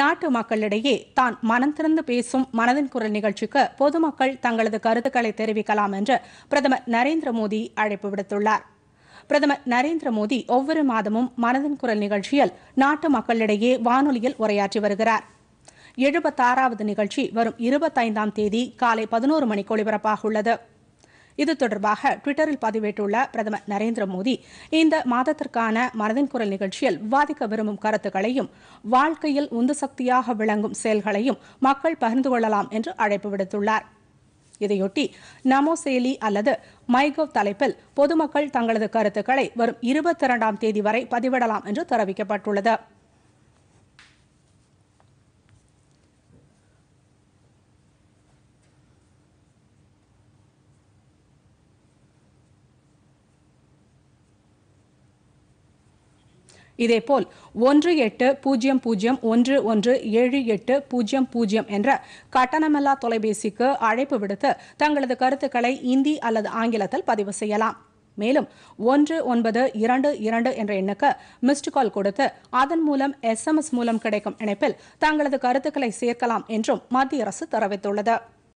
நாட்டு மக்களிடையே தான் மனம் திறந்து பேசும் மனதின் குரல் நிகழ்ச்சிக்கு பொதுமக்கள் தங்களது கருத்துக்களை தெரிவிக்கலாம் என்று பிரதமர் நரேந்திர மோடி அழைப்பு விடுத்துள்ளார் பிரதமர் நரேந்திர மோடி ஒவ்வொரு மாதமும் மனதின் குரல் நிகழ்ச்சியில் நாட்டு மக்களிடையே வானொலியில் உரையாற்றி வருகிறார் எழுபத்தாறாவது நிகழ்ச்சி வரும் இருபத்தைந்தாம் தேதி காலை பதினோரு மணிக்கு ஒளிபரப்பாக உள்ளது இது தொடர்பாக டுவிட்டரில் பதிவிட்டுள்ள பிரதமர் நரேந்திர மோடி இந்த மாதத்திற்கான மனதின் குரல் நிகழ்ச்சியில் விவாதிக்க விரும்பும் கருத்துக்களையும் வாழ்க்கையில் உந்து சக்தியாக விளங்கும் செயல்களையும் மக்கள் பகிர்ந்து கொள்ளலாம் என்று அழைப்பு விடுத்துள்ளார் இதையொட்டி நமோ செயலி அல்லது மைகவ் தலைப்பில் பொதுமக்கள் தங்களது கருத்துக்களை வரும் இருபத்தி இரண்டாம் தேதி வரை பதிவிடலாம் என்று தெரிவிக்கப்பட்டுள்ளது இதேபோல் ஒன்று எட்டு பூஜ்ஜியம் பூஜ்ஜியம் ஒன்று ஒன்று ஏழு எட்டு பூஜ்ஜியம் பூஜ்ஜியம் என்ற கட்டணமில்லா தொலைபேசிக்கு அழைப்பு விடுத்து தங்களது கருத்துக்களை இந்தி அல்லது ஆங்கிலத்தில் பதிவு செய்யலாம் மேலும் ஒன்று ஒன்பது இரண்டு இரண்டு என்ற எண்ணுக்கு மிஸ்டு கால் கொடுத்து அதன் மூலம் எஸ்எம்எஸ் மூலம் கிடைக்கும் இணைப்பில் தங்களது கருத்துக்களை சேர்க்கலாம் என்றும் மத்திய அரசு தெரிவித்துள்ளது